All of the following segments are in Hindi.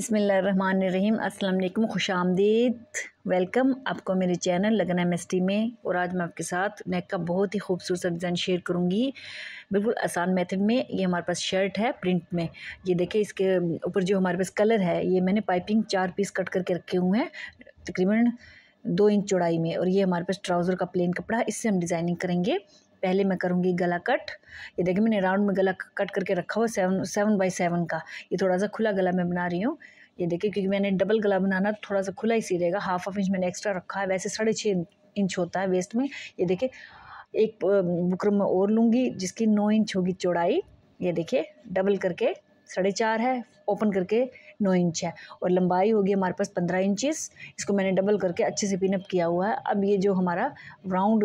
बसमीम अल्लाम खुश आमदीद वेलकम आपको मेरे चैनल लगन एम एस टी में और आज मैं आपके साथ नेक का बहुत ही खूबसूरत डिज़ाइन शेयर करूँगी बिल्कुल आसान मेथड में ये हमारे पास शर्ट है प्रिंट में ये देखिए इसके ऊपर जो हमारे पास कलर है ये मैंने पाइपिंग चार पीस कट करके रखे हुए हैं तकरीबन दो इंच चौड़ाई में और ये हमारे पास ट्राउज़र का प्लेन कपड़ा है इससे हम डिज़ाइनिंग करेंगे पहले मैं करूँगी गला कट ये देखिए मैंने राउंड में गला कट करके रखा हुआ सेवन सेवन बाई सेवन का ये थोड़ा सा खुला गला मैं बना रही हूँ ये देखिए क्योंकि मैंने डबल गला बनाना थोड़ा सा खुला ही सी रहेगा हाफ ऑफ इंच मैंने एक्स्ट्रा रखा है वैसे साढ़े छः इंच होता है वेस्ट में ये देखिए एक बुकरम में और लूँगी जिसकी नौ इंच होगी चौड़ाई ये देखिए डबल करके साढ़े चार है ओपन करके नौ इंच है और लंबाई होगी हमारे पास पंद्रह इंचिस इसको मैंने डबल करके अच्छे से पिनअप किया हुआ है अब ये जो हमारा राउंड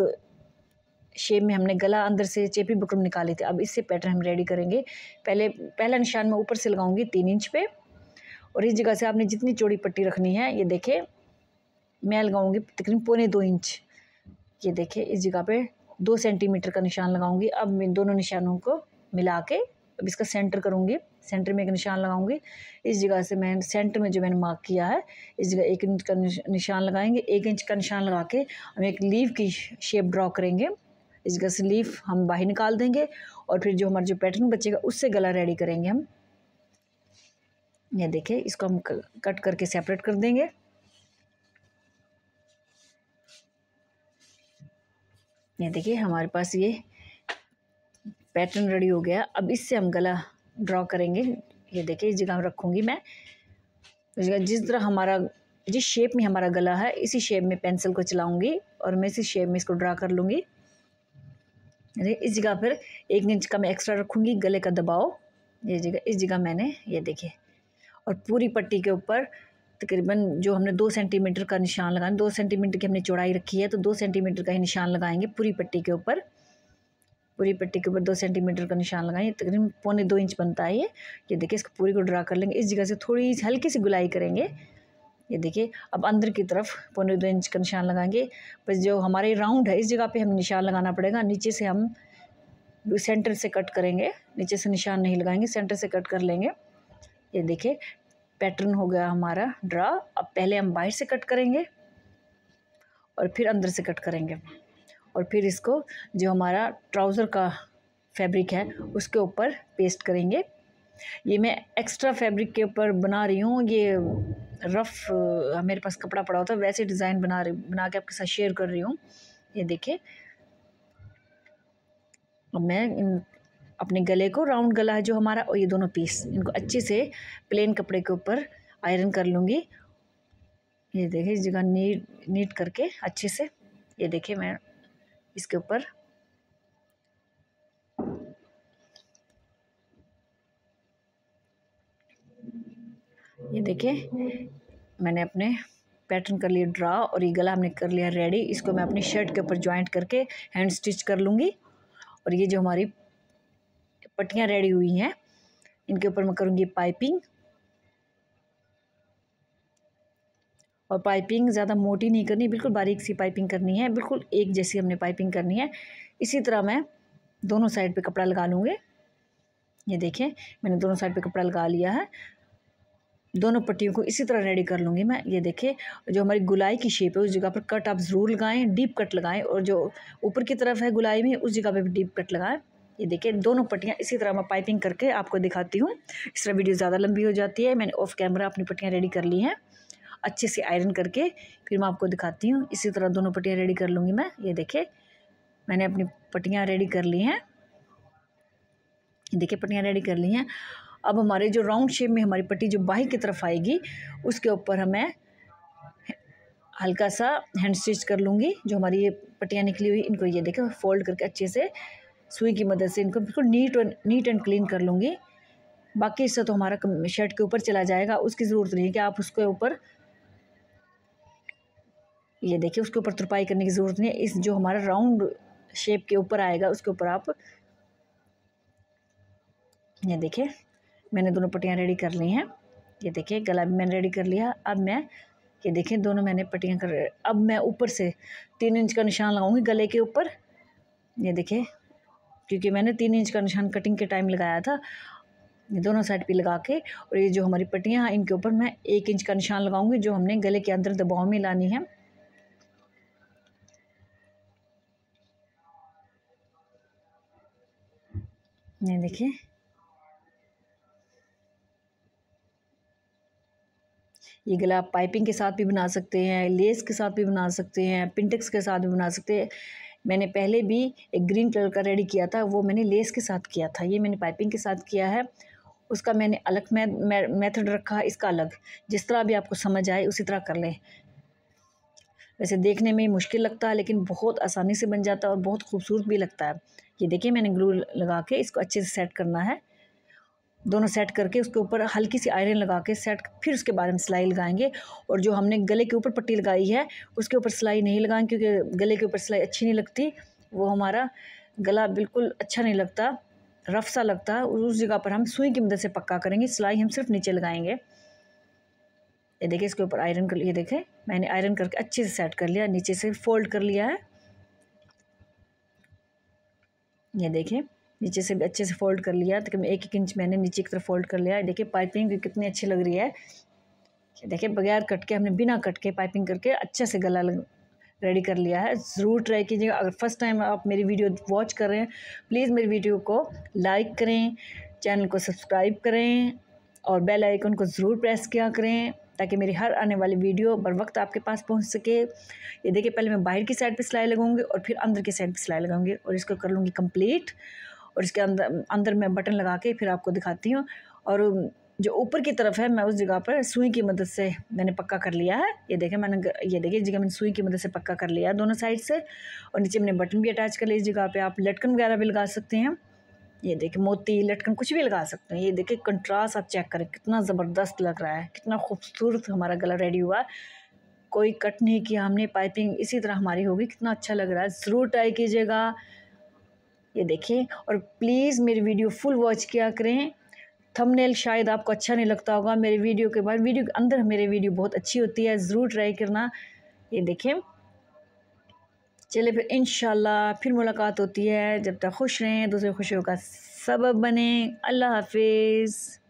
शेप में हमने गला अंदर से चेपी बकरम निकाली थी अब इससे पैटर्न हम रेडी करेंगे पहले पहला निशान मैं ऊपर से लगाऊंगी तीन इंच पे और इस जगह से आपने जितनी चौड़ी पट्टी रखनी है ये देखें मैं लगाऊंगी तकरीबन पौने दो इंच ये देखें इस जगह पे दो सेंटीमीटर का निशान लगाऊंगी अब मैं दोनों निशानों को मिला के अब इसका सेंटर करूँगी सेंटर में एक निशान लगाऊंगी इस जगह से मैं सेंटर में जो मैंने मार्क किया है इस जगह एक इंच का निशान लगाएंगे एक इंच का निशान लगा के हम एक लीव की शेप ड्रॉ करेंगे इसका स्लीफ हम बाहर निकाल देंगे और फिर जो हमारा जो पैटर्न बचेगा उससे गला रेडी करेंगे हम ये देखें इसको हम कट करके सेपरेट कर देंगे ये देखिए हमारे पास ये पैटर्न रेडी हो गया अब इससे हम गला ड्रॉ करेंगे ये देखिए इस जगह रखूँगी मैं जिस तरह हमारा जिस शेप में हमारा गला है इसी शेप में पेंसिल को चलाऊँगी और मैं इसी शेप में इसको ड्रा कर लूँगी इस जगह फिर एक इंच का मैं एक्स्ट्रा रखूँगी गले का दबाव ये जगह इस जगह मैंने ये देखे और पूरी पट्टी के ऊपर तकरीबन जो हमने दो सेंटीमीटर का निशान लगाया दो सेंटीमीटर की हमने चौड़ाई रखी है तो दो सेंटीमीटर का ही निशान लगाएंगे पूरी पट्टी के ऊपर पूरी पट्टी के ऊपर दो सेंटीमीटर का निशान लगाएंगे तकरीबन पौने दो इंच बनता है ये ये देखिए इसको पूरी को ड्रा कर लेंगे इस जगह से थोड़ी हल्की सी गुलाई करेंगे ये देखिए अब अंदर की तरफ पौने दो इंच का निशान लगाएंगे बस जो हमारे राउंड है इस जगह पे हमें निशान लगाना पड़ेगा नीचे से हम सेंटर से कट करेंगे नीचे से निशान नहीं लगाएंगे सेंटर से कट कर लेंगे ये देखिए पैटर्न हो गया हमारा ड्रा अब पहले हम बाहर से कट करेंगे और फिर अंदर से कट करेंगे और फिर इसको जो हमारा ट्राउज़र का फैब्रिक है उसके ऊपर पेस्ट करेंगे ये मैं एक्स्ट्रा फैब्रिक के ऊपर बना रही हूँ ये रफ़ मेरे पास कपड़ा पड़ा होता है वैसे डिज़ाइन बना रही बना के आपके साथ शेयर कर रही हूँ ये देखिए मैं इन अपने गले को राउंड गला है जो हमारा और ये दोनों पीस इनको अच्छे से प्लेन कपड़े के ऊपर आयरन कर लूँगी ये देखिए इस जगह नीट नीट करके अच्छे से ये देखिए मैं इसके ऊपर ये देखिए मैंने अपने पैटर्न कर लिया ड्रा और ये गला हमने कर लिया रेडी इसको मैं अपनी शर्ट के ऊपर ज्वाइंट करके हैंड स्टिच कर लूँगी और ये जो हमारी पट्टियाँ रेडी हुई हैं इनके ऊपर मैं करूँगी पाइपिंग और पाइपिंग ज़्यादा मोटी नहीं करनी बिल्कुल बारीक सी पाइपिंग करनी है बिल्कुल एक जैसी हमने पाइपिंग करनी है इसी तरह मैं दोनों साइड पे कपड़ा लगा लूँगी ये देखें मैंने दोनों साइड पे कपड़ा लगा लिया है दोनों पट्टियों को इसी तरह रेडी कर लूँगी मैं ये देखे जो हमारी गुलाई की शेप है उस जगह पर कट आप ज़रूर लगाएँ डीप कट लगाएँ और जो ऊपर की तरफ है गुलाई में उस जगह पर भी डीप कट लगाएँ ये देखिए दोनों पट्टियाँ इसी तरह मैं पाइपिंग करके आपको दिखाती हूँ इस तरह वीडियो ज़्यादा लंबी हो जाती है मैंने ऑफ कैमरा अपनी पट्टियाँ रेडी कर ली हैं अच्छे से आयरन करके फिर मैं आपको दिखाती हूँ इसी तरह दोनों पट्टियाँ रेडी कर लूँगी मैं ये देखे मैंने अपनी पट्टियाँ रेडी कर ली हैं देखिए पट्टियाँ रेडी कर ली हैं अब हमारे जो राउंड शेप में हमारी पट्टी जो बाहर की तरफ आएगी उसके ऊपर हमें हल्का सा हैंड स्टिच कर लूँगी जो हमारी ये पट्टियाँ निकली हुई इनको ये देखें फोल्ड करके अच्छे से सुई की मदद से इनको बिल्कुल नीट और नीट एंड क्लीन कर लूँगी बाकी इससे तो हमारा शर्ट के ऊपर चला जाएगा उसकी ज़रूरत नहीं है कि आप उसके ऊपर ये देखिए उसके ऊपर तुरपाई करने की ज़रूरत नहीं है इस जो हमारा राउंड शेप के ऊपर आएगा उसके ऊपर आप ये देखिए मैंने दोनों पट्टियाँ रेडी कर ली हैं ये देखिए गला भी मैंने रेडी कर लिया अब मैं ये देखें दोनों मैंने पट्टियाँ कर अब मैं ऊपर से तीन इंच का निशान लगाऊंगी गले के ऊपर ये देखिए क्योंकि मैंने तीन इंच का निशान कटिंग के टाइम लगाया था ये दोनों साइड पे लगा के और ये जो हमारी पट्टियाँ हैं इनके ऊपर मैं एक इंच का निशान लगाऊंगी जो हमने गले के अंदर दबाव में लानी है ये देखिए ये गला आप पाइपिंग के साथ भी बना सकते हैं लेस के साथ भी बना सकते हैं पिंटेक्स के साथ भी बना सकते हैं मैंने पहले भी एक ग्रीन कलर का रेडी किया था वो मैंने लेस के साथ किया था ये मैंने पाइपिंग के साथ किया है उसका मैंने अलग मेथड रखा है इसका अलग जिस तरह भी आपको समझ आए उसी तरह कर लें वैसे देखने में मुश्किल लगता है लेकिन बहुत आसानी से बन जाता है और बहुत खूबसूरत भी लगता है ये देखिए मैंने ग्लू लगा के इसको अच्छे से सेट करना है दोनों सेट करके उसके ऊपर हल्की सी आयरन लगा के सेट फिर उसके बाद हम सिलाई लगाएंगे और जो हमने गले के ऊपर पट्टी लगाई है उसके ऊपर सिलाई नहीं लगाएंगे क्योंकि गले के ऊपर सिलाई अच्छी नहीं लगती वो हमारा गला बिल्कुल अच्छा नहीं लगता रफ सा लगता है उस जगह पर हम सुई की मदद से पक्का करेंगे सिलाई हम सिर्फ नीचे लगाएंगे ये देखिए इसके ऊपर आयरन कर ये देखें मैंने आयरन करके अच्छे से सेट कर लिया नीचे से फोल्ड कर लिया है ये देखें नीचे से अच्छे से फोल्ड कर लिया तकरीबन एक एक इंच मैंने नीचे की तरफ फोल्ड कर लिया देखिए पाइपिंग कितनी अच्छी लग रही है देखिए बगैर कट के हमने बिना कट के पाइपिंग करके अच्छे से गला लग रेडी कर लिया है ज़रूर ट्राई कीजिएगा अगर फर्स्ट टाइम आप मेरी वीडियो वॉच कर रहे हैं प्लीज़ मेरी वीडियो को लाइक करें चैनल को सब्सक्राइब करें और बेल आइकन को ज़रूर प्रेस किया करें ताकि मेरी हर आने वाली वीडियो बर वक्त आपके पास पहुंच सके ये देखिए पहले मैं बाहर की साइड पे सिलाई लगाऊंगी और फिर अंदर की साइड पे सिलाई लगाऊंगी और इसको कर लूँगी कंप्लीट और इसके अंदर अंदर मैं बटन लगा के फिर आपको दिखाती हूँ और जो ऊपर की तरफ है मैं उस जगह पर सुई की मदद से मैंने पक्का कर लिया है ये देखें मैंने ये देखिए इस जगह मैंने सुई की मदद से पक्का कर लिया है दोनों साइड से और नीचे मैंने बटन भी अटैच कर लिया इस जगह पे आप लटकन वगैरह भी लगा सकते हैं ये देखिए मोती लटकन कुछ भी लगा सकते हैं ये देखिए कंट्रास्ट आप चेक करें कितना ज़बरदस्त लग रहा है कितना खूबसूरत हमारा गला रेडी हुआ है कोई कट नहीं किया हमने पाइपिंग इसी तरह हमारी होगी कितना अच्छा लग रहा है ज़रूर ट्राई कीजिएगा ये देखें और प्लीज़ मेरी वीडियो फुल वॉच किया करें थंबनेल शायद आपको अच्छा नहीं लगता होगा मेरे वीडियो के बाद वीडियो के अंदर मेरी वीडियो बहुत अच्छी होती है ज़रूर ट्राई करना ये देखें चले फिर इन फिर मुलाकात होती है जब तक खुश रहें दूसरे खुशियों का सबब बने अल्लाह हाफिज़